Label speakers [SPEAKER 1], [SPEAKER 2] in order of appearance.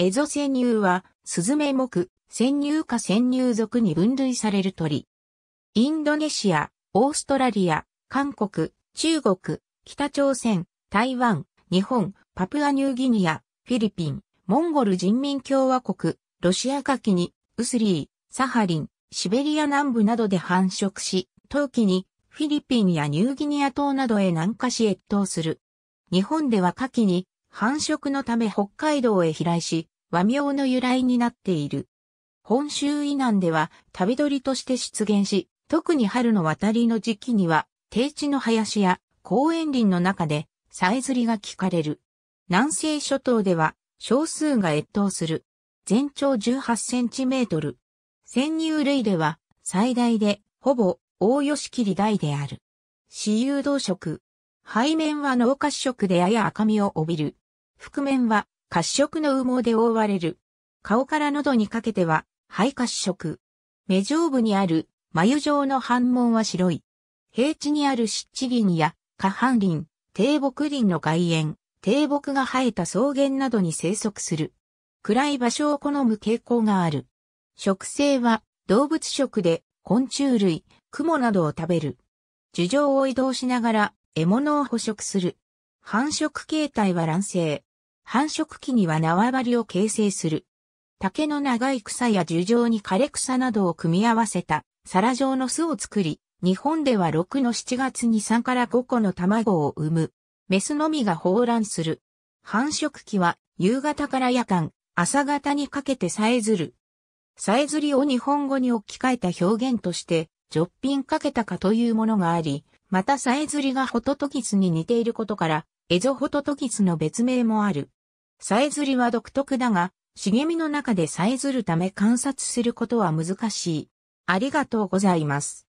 [SPEAKER 1] エゾ潜入は、スズメ目、潜入か潜入属に分類される鳥。インドネシア、オーストラリア、韓国、中国、北朝鮮、台湾、日本、パプアニューギニア、フィリピン、モンゴル人民共和国、ロシアカキに、ウスリー、サハリン、シベリア南部などで繁殖し、冬季にフィリピンやニューギニア島などへ南下し越冬する。日本では夏季に繁殖のため北海道へ飛来し、和名の由来になっている。本州以南では旅鳥として出現し、特に春の渡りの時期には、低地の林や公園林の中で、さえずりが聞かれる。南西諸島では、少数が越冬する。全長18センチメートル。潜入類では、最大で、ほぼ、大吉切り大である。私有動色。背面は農家色でやや赤みを帯びる。覆面は褐色の羽毛で覆われる。顔から喉にかけては、肺褐色。目上部にある眉状の反門は白い。平地にある湿地林や下半林、低木林の外縁、低木が生えた草原などに生息する。暗い場所を好む傾向がある。食性は動物食で昆虫類、雲などを食べる。樹上を移動しながら獲物を捕食する。繁殖形態は卵生。繁殖期には縄張りを形成する。竹の長い草や樹状に枯れ草などを組み合わせた皿状の巣を作り、日本では6の7月に3から5個の卵を産む。メスのみが放卵する。繁殖期は夕方から夜間、朝方にかけてさえずる。さえずりを日本語に置き換えた表現として、ジョッピンかけたかというものがあり、またさえずりがホトトギスに似ていることから、エゾホトトギスの別名もある。さえずりは独特だが、茂みの中でさえずるため観察することは難しい。ありがとうございます。